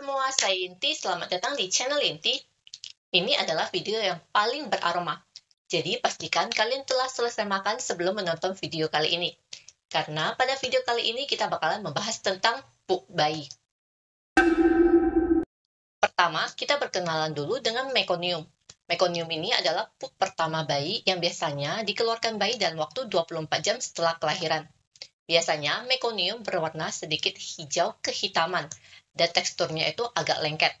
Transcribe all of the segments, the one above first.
semua, saya Inti. Selamat datang di channel Inti. Ini adalah video yang paling beraroma. Jadi pastikan kalian telah selesai makan sebelum menonton video kali ini. Karena pada video kali ini kita bakalan membahas tentang pup bayi. Pertama, kita berkenalan dulu dengan mekonium. Mekonium ini adalah pup pertama bayi yang biasanya dikeluarkan bayi dalam waktu 24 jam setelah kelahiran. Biasanya mekonium berwarna sedikit hijau kehitaman dan teksturnya itu agak lengket.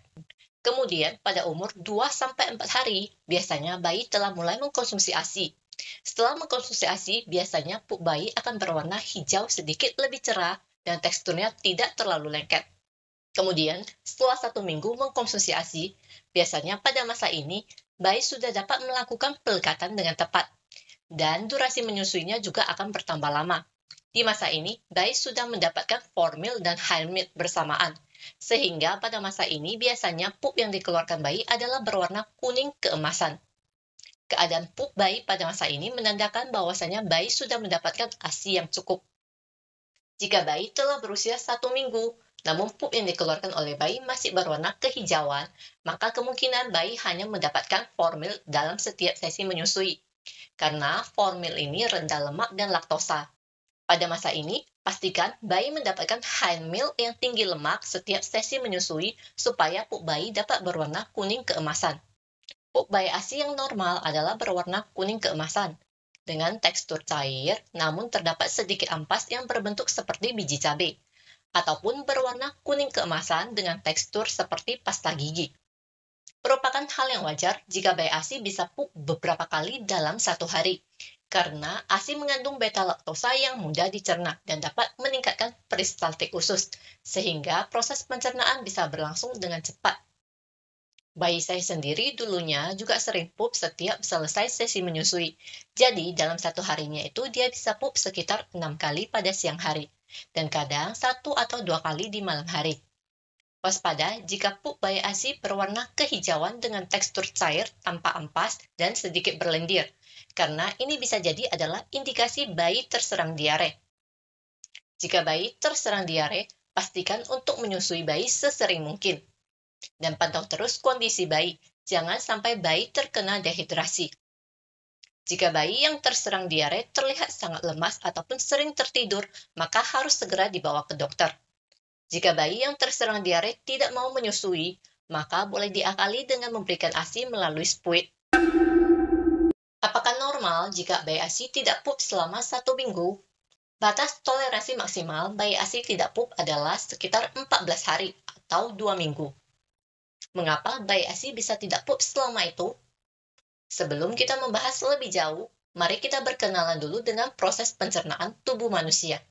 Kemudian, pada umur 2-4 hari, biasanya bayi telah mulai mengkonsumsi ASI. Setelah mengkonsumsi ASI, biasanya pup bayi akan berwarna hijau sedikit lebih cerah dan teksturnya tidak terlalu lengket. Kemudian, setelah satu minggu mengkonsumsi ASI, biasanya pada masa ini, bayi sudah dapat melakukan pelekatan dengan tepat. Dan durasi menyusuinya juga akan bertambah lama, di masa ini, bayi sudah mendapatkan formil dan milk bersamaan, sehingga pada masa ini biasanya pup yang dikeluarkan bayi adalah berwarna kuning keemasan. Keadaan pup bayi pada masa ini menandakan bahwasanya bayi sudah mendapatkan ASI yang cukup. Jika bayi telah berusia satu minggu, namun pup yang dikeluarkan oleh bayi masih berwarna kehijauan, maka kemungkinan bayi hanya mendapatkan formil dalam setiap sesi menyusui. Karena formil ini rendah lemak dan laktosa, pada masa ini, pastikan bayi mendapatkan high milk yang tinggi lemak setiap sesi menyusui supaya pup bayi dapat berwarna kuning keemasan. Pup bayi ASI yang normal adalah berwarna kuning keemasan dengan tekstur cair namun terdapat sedikit ampas yang berbentuk seperti biji cabai ataupun berwarna kuning keemasan dengan tekstur seperti pasta gigi. Merupakan hal yang wajar jika bayi ASI bisa pup beberapa kali dalam satu hari karena ASI mengandung beta laktosa yang mudah dicerna dan dapat meningkatkan peristaltik usus, sehingga proses pencernaan bisa berlangsung dengan cepat. Bayi saya sendiri dulunya juga sering pup setiap selesai sesi menyusui. Jadi, dalam satu harinya itu dia bisa pup sekitar 6 kali pada siang hari, dan kadang satu atau dua kali di malam hari. Waspada jika pup asi berwarna kehijauan dengan tekstur cair tanpa ampas dan sedikit berlendir, karena ini bisa jadi adalah indikasi bayi terserang diare. Jika bayi terserang diare, pastikan untuk menyusui bayi sesering mungkin. Dan pantau terus kondisi bayi, jangan sampai bayi terkena dehidrasi. Jika bayi yang terserang diare terlihat sangat lemas ataupun sering tertidur, maka harus segera dibawa ke dokter. Jika bayi yang terserang diare tidak mau menyusui, maka boleh diakali dengan memberikan ASI melalui spuit. Apakah normal jika bayi ASI tidak pup selama satu minggu? Batas toleransi maksimal bayi ASI tidak pup adalah sekitar 14 hari atau dua minggu. Mengapa bayi ASI bisa tidak pup selama itu? Sebelum kita membahas lebih jauh, mari kita berkenalan dulu dengan proses pencernaan tubuh manusia.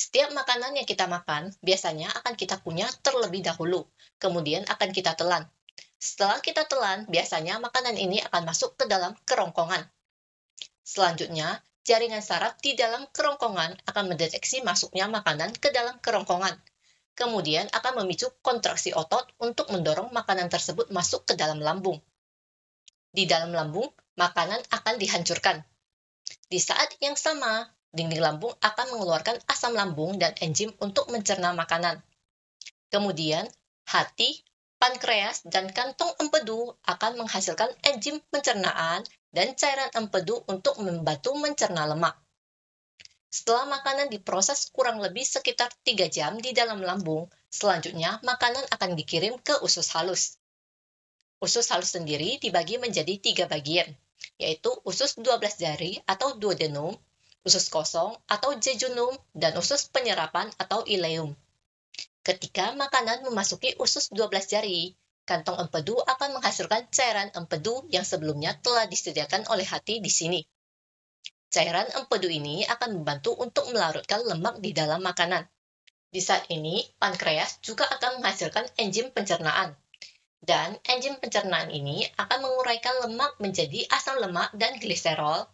Setiap makanan yang kita makan biasanya akan kita punya terlebih dahulu, kemudian akan kita telan. Setelah kita telan, biasanya makanan ini akan masuk ke dalam kerongkongan. Selanjutnya, jaringan saraf di dalam kerongkongan akan mendeteksi masuknya makanan ke dalam kerongkongan. Kemudian akan memicu kontraksi otot untuk mendorong makanan tersebut masuk ke dalam lambung. Di dalam lambung, makanan akan dihancurkan. Di saat yang sama, dinding lambung akan mengeluarkan asam lambung dan enzim untuk mencerna makanan. Kemudian, hati, pankreas, dan kantong empedu akan menghasilkan enzim pencernaan dan cairan empedu untuk membantu mencerna lemak. Setelah makanan diproses kurang lebih sekitar 3 jam di dalam lambung, selanjutnya makanan akan dikirim ke usus halus. Usus halus sendiri dibagi menjadi tiga bagian, yaitu usus 12 jari atau duodenum, usus kosong atau jejunum, dan usus penyerapan atau ileum. Ketika makanan memasuki usus 12 jari, kantong empedu akan menghasilkan cairan empedu yang sebelumnya telah disediakan oleh hati di sini. Cairan empedu ini akan membantu untuk melarutkan lemak di dalam makanan. Di saat ini, pankreas juga akan menghasilkan enzim pencernaan. Dan enzim pencernaan ini akan menguraikan lemak menjadi asam lemak dan gliserol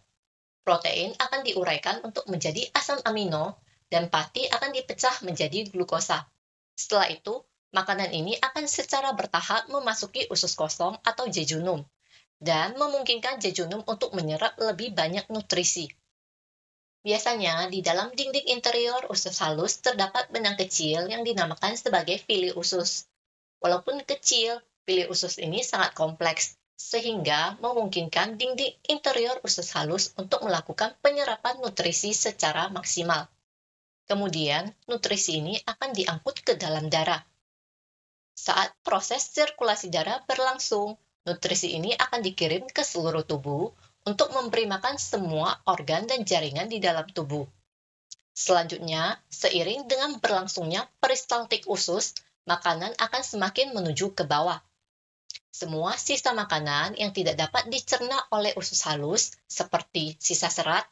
protein akan diuraikan untuk menjadi asam amino dan pati akan dipecah menjadi glukosa. Setelah itu, makanan ini akan secara bertahap memasuki usus kosong atau jejunum dan memungkinkan jejunum untuk menyerap lebih banyak nutrisi. Biasanya, di dalam dinding interior usus halus terdapat benang kecil yang dinamakan sebagai fili usus. Walaupun kecil, fili usus ini sangat kompleks sehingga memungkinkan dinding interior usus halus untuk melakukan penyerapan nutrisi secara maksimal. Kemudian, nutrisi ini akan diangkut ke dalam darah. Saat proses sirkulasi darah berlangsung, nutrisi ini akan dikirim ke seluruh tubuh untuk memberi makan semua organ dan jaringan di dalam tubuh. Selanjutnya, seiring dengan berlangsungnya peristaltik usus, makanan akan semakin menuju ke bawah semua sisa makanan yang tidak dapat dicerna oleh usus halus seperti sisa serat,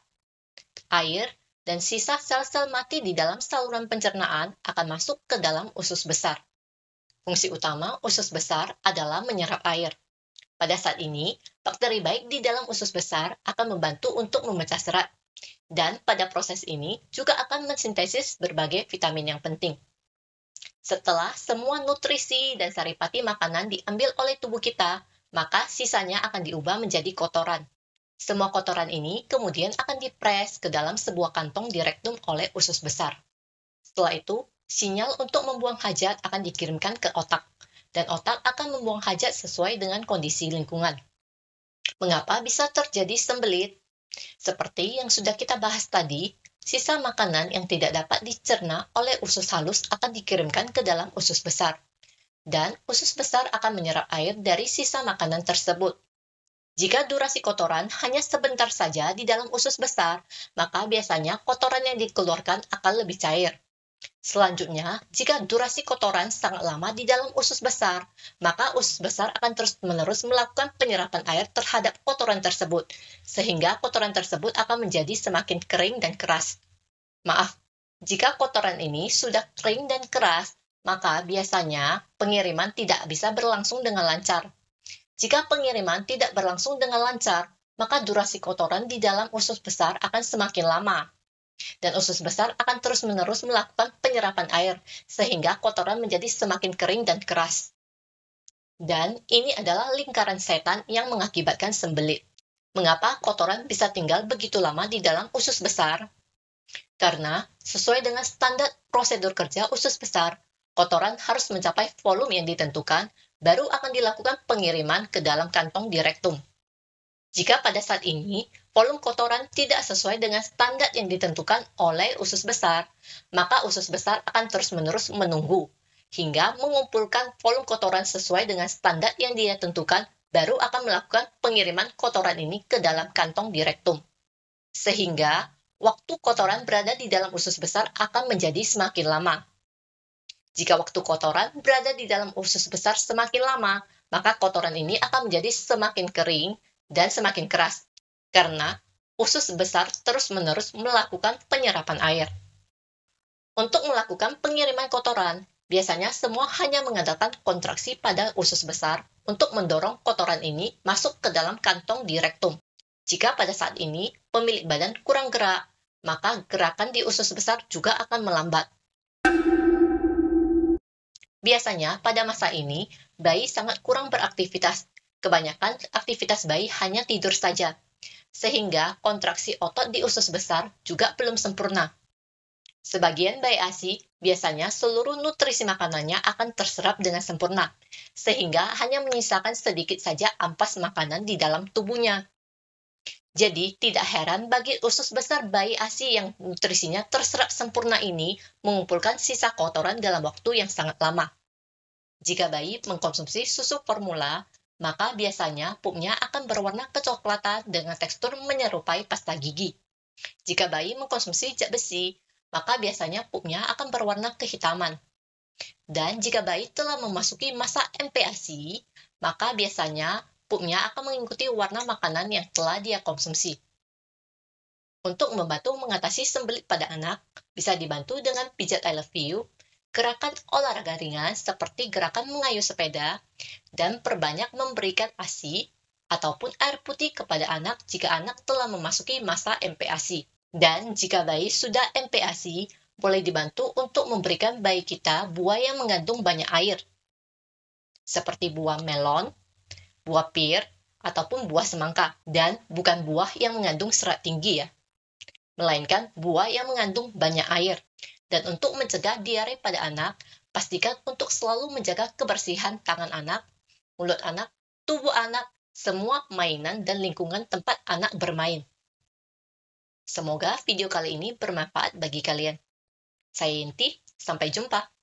air, dan sisa sel-sel mati di dalam saluran pencernaan akan masuk ke dalam usus besar. Fungsi utama usus besar adalah menyerap air. Pada saat ini, bakteri baik di dalam usus besar akan membantu untuk memecah serat. Dan pada proses ini juga akan mensintesis berbagai vitamin yang penting. Setelah semua nutrisi dan saripati makanan diambil oleh tubuh kita, maka sisanya akan diubah menjadi kotoran. Semua kotoran ini kemudian akan dipres ke dalam sebuah kantong di rektum oleh usus besar. Setelah itu, sinyal untuk membuang hajat akan dikirimkan ke otak, dan otak akan membuang hajat sesuai dengan kondisi lingkungan. Mengapa bisa terjadi sembelit? Seperti yang sudah kita bahas tadi, Sisa makanan yang tidak dapat dicerna oleh usus halus akan dikirimkan ke dalam usus besar, dan usus besar akan menyerap air dari sisa makanan tersebut. Jika durasi kotoran hanya sebentar saja di dalam usus besar, maka biasanya kotoran yang dikeluarkan akan lebih cair. Selanjutnya, jika durasi kotoran sangat lama di dalam usus besar, maka usus besar akan terus-menerus melakukan penyerapan air terhadap kotoran tersebut, sehingga kotoran tersebut akan menjadi semakin kering dan keras. Maaf, jika kotoran ini sudah kering dan keras, maka biasanya pengiriman tidak bisa berlangsung dengan lancar. Jika pengiriman tidak berlangsung dengan lancar, maka durasi kotoran di dalam usus besar akan semakin lama, dan usus besar akan terus-menerus melakukan penyerapan air, sehingga kotoran menjadi semakin kering dan keras. Dan ini adalah lingkaran setan yang mengakibatkan sembelit. Mengapa kotoran bisa tinggal begitu lama di dalam usus besar? Karena sesuai dengan standar prosedur kerja usus besar, kotoran harus mencapai volume yang ditentukan, baru akan dilakukan pengiriman ke dalam kantong di rektum. Jika pada saat ini volume kotoran tidak sesuai dengan standar yang ditentukan oleh usus besar, maka usus besar akan terus-menerus menunggu hingga mengumpulkan volume kotoran sesuai dengan standar yang dia tentukan baru akan melakukan pengiriman kotoran ini ke dalam kantong direktum. Sehingga waktu kotoran berada di dalam usus besar akan menjadi semakin lama. Jika waktu kotoran berada di dalam usus besar semakin lama, maka kotoran ini akan menjadi semakin kering dan semakin keras karena usus besar terus-menerus melakukan penyerapan air. Untuk melakukan pengiriman kotoran, biasanya semua hanya mengadakan kontraksi pada usus besar untuk mendorong kotoran ini masuk ke dalam kantong di rektum. Jika pada saat ini pemilik badan kurang gerak, maka gerakan di usus besar juga akan melambat. Biasanya pada masa ini, bayi sangat kurang beraktivitas. Kebanyakan aktivitas bayi hanya tidur saja, sehingga kontraksi otot di usus besar juga belum sempurna. Sebagian bayi ASI biasanya seluruh nutrisi makanannya akan terserap dengan sempurna, sehingga hanya menyisakan sedikit saja ampas makanan di dalam tubuhnya. Jadi, tidak heran bagi usus besar bayi ASI yang nutrisinya terserap sempurna ini mengumpulkan sisa kotoran dalam waktu yang sangat lama. Jika bayi mengkonsumsi susu formula, maka biasanya pupnya akan berwarna kecoklatan dengan tekstur menyerupai pasta gigi. Jika bayi mengkonsumsi zat besi, maka biasanya pupnya akan berwarna kehitaman. Dan jika bayi telah memasuki masa MPASI, maka biasanya pupnya akan mengikuti warna makanan yang telah dia konsumsi. Untuk membantu mengatasi sembelit pada anak, bisa dibantu dengan pijat I love you gerakan olahraga ringan seperti gerakan mengayuh sepeda, dan perbanyak memberikan ASI ataupun air putih kepada anak jika anak telah memasuki masa MPASI. Dan jika bayi sudah MPASI, boleh dibantu untuk memberikan bayi kita buah yang mengandung banyak air, seperti buah melon, buah pir, ataupun buah semangka, dan bukan buah yang mengandung serat tinggi ya, melainkan buah yang mengandung banyak air. Dan untuk mencegah diare pada anak, pastikan untuk selalu menjaga kebersihan tangan anak, mulut anak, tubuh anak, semua mainan dan lingkungan tempat anak bermain. Semoga video kali ini bermanfaat bagi kalian. Saya Inti, sampai jumpa.